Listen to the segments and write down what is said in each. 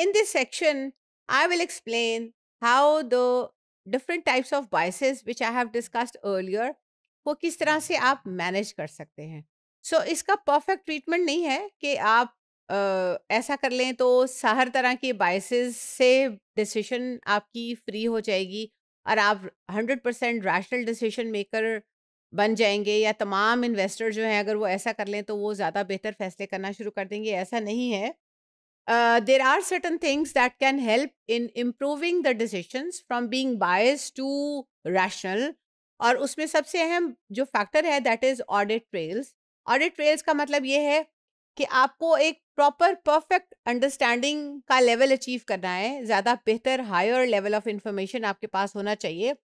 In this section, I will explain how the different types of biases which I have discussed earlier वो किस तरह से आप manage कर सकते हैं सो so, इसका परफेक्ट ट्रीटमेंट नहीं है कि आप आ, ऐसा कर लें तो हर तरह के बाइसेस से डिसीशन आपकी फ्री हो जाएगी और आप 100 परसेंट रैशनल डिसीशन मेकर बन जाएंगे या तमाम इन्वेस्टर जो हैं अगर वो ऐसा कर लें तो वो ज़्यादा बेहतर फैसले करना शुरू कर देंगे ऐसा नहीं है uh, there are certain things that can help in improving the decisions from being biased to rational और उसमें सबसे अहम जो फैक्टर है that is audit trails audit trails का मतलब ये है कि आपको एक प्रॉपर परफेक्ट अंडरस्टैंडिंग का लेवल अचीव करना है ज़्यादा बेहतर हायर लेवल ऑफ इंफॉर्मेशन आपके पास होना चाहिए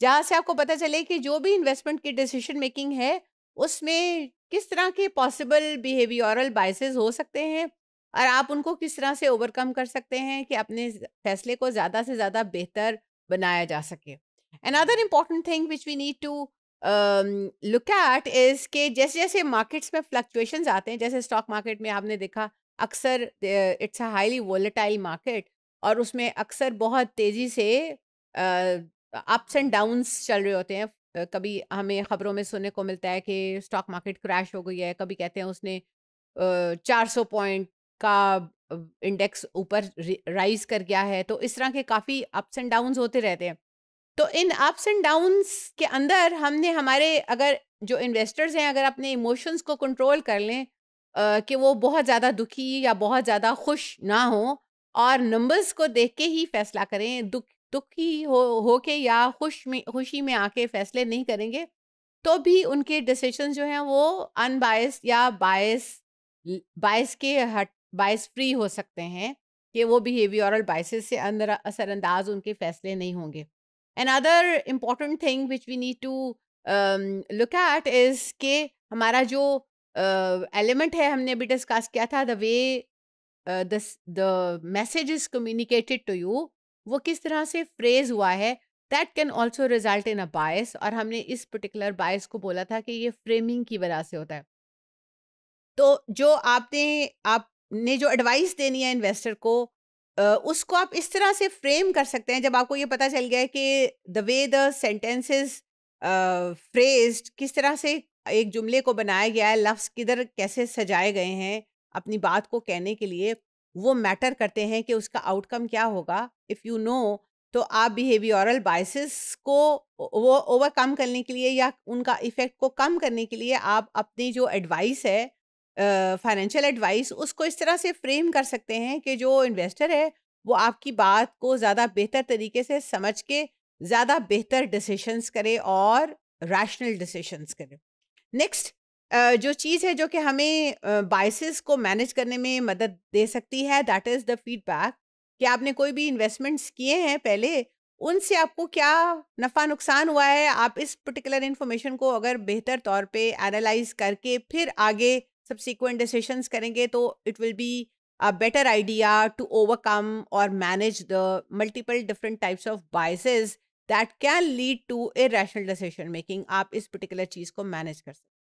जहाँ से आपको पता चले कि जो भी इन्वेस्टमेंट की डिसीजन मेकिंग है उसमें किस तरह के पॉसिबल बिहेवियरल बाइसेस हो सकते हैं और आप उनको किस तरह से ओवरकम कर सकते हैं कि अपने फैसले को ज़्यादा से ज़्यादा बेहतर बनाया जा सके another important thing which we need to look at is के जैसे जैसे मार्केट्स में फ्लक्चुएशन आते हैं जैसे स्टॉक मार्केट में आपने देखा अक्सर it's a highly volatile market और उसमें अक्सर बहुत तेज़ी से अप्स एंड डाउन्स चल रहे होते हैं कभी हमें ख़बरों में सुनने को मिलता है कि स्टॉक मार्केट क्रैश हो गई है कभी कहते हैं उसने चार सौ पॉइंट का इंडेक्स ऊपर राइज कर गया है तो इस तरह के काफ़ी अप्स एंड डाउन्स होते रहते हैं तो इन अप्स एंड डाउन्स के अंदर हमने हमारे अगर जो इन्वेस्टर्स हैं अगर अपने इमोशंस को कंट्रोल कर लें कि वो बहुत ज़्यादा दुखी या बहुत ज़्यादा खुश ना हो और नंबर्स को देख के ही फैसला करें दुख दुखी हो हो के या खुश में खुशी में आके फैसले नहीं करेंगे तो भी उनके डिसीशन जो हैं वो अनबायस या बायस बायस के हट बाइस फ्री हो सकते हैं कि वो बिहेवियरल बाइसेस से अंदर असरअंदाज उनके फैसले नहीं होंगे another important thing which we need to look at is के हमारा जो एलिमेंट uh, है हमने भी डिस्कस किया था the way the message is communicated to you वो किस तरह से फ्रेज हुआ है that can also result in a bias और हमने इस पर्टिकुलर बायस को बोला था कि ये फ्रेमिंग की वजह से होता है तो जो आपने आप ने जो एडवाइस देनी है इन्वेस्टर को उसको आप इस तरह से फ्रेम कर सकते हैं जब आपको ये पता चल गया है कि the way the sentences phrased किस तरह से एक जुमले को बनाया गया है लफ्स किधर कैसे सजाए गए हैं अपनी बात को कहने के लिए वो मैटर करते हैं कि उसका आउटकम क्या होगा इफ़ यू नो तो आप बिहेवियरल बाइसिस को वो ओवरकम करने के लिए या उनका इफ़ेक्ट को कम करने के लिए आप अपनी जो एडवाइस है फाइनेंशियल एडवाइस उसको इस तरह से फ्रेम कर सकते हैं कि जो इन्वेस्टर है वो आपकी बात को ज़्यादा बेहतर तरीके से समझ के ज़्यादा बेहतर डिसीशंस करे और रैशनल डिसीशंस करे नेक्स्ट जो चीज़ है जो कि हमें बाइसिस को मैनेज करने में मदद दे सकती है दैट इज़ द फीडबैक कि आपने कोई भी इन्वेस्टमेंट्स किए हैं पहले उनसे आपको क्या नफ़ा नुकसान हुआ है आप इस पर्टिकुलर इन्फॉर्मेशन को अगर बेहतर तौर पे एनालाइज करके फिर आगे सब्सिक्वेंट डिसीशन करेंगे तो it will be a better idea to overcome और manage the multiple different types of biases that can lead to a rational decision making आप इस पर्टिकुलर चीज़ को मैनेज कर सकते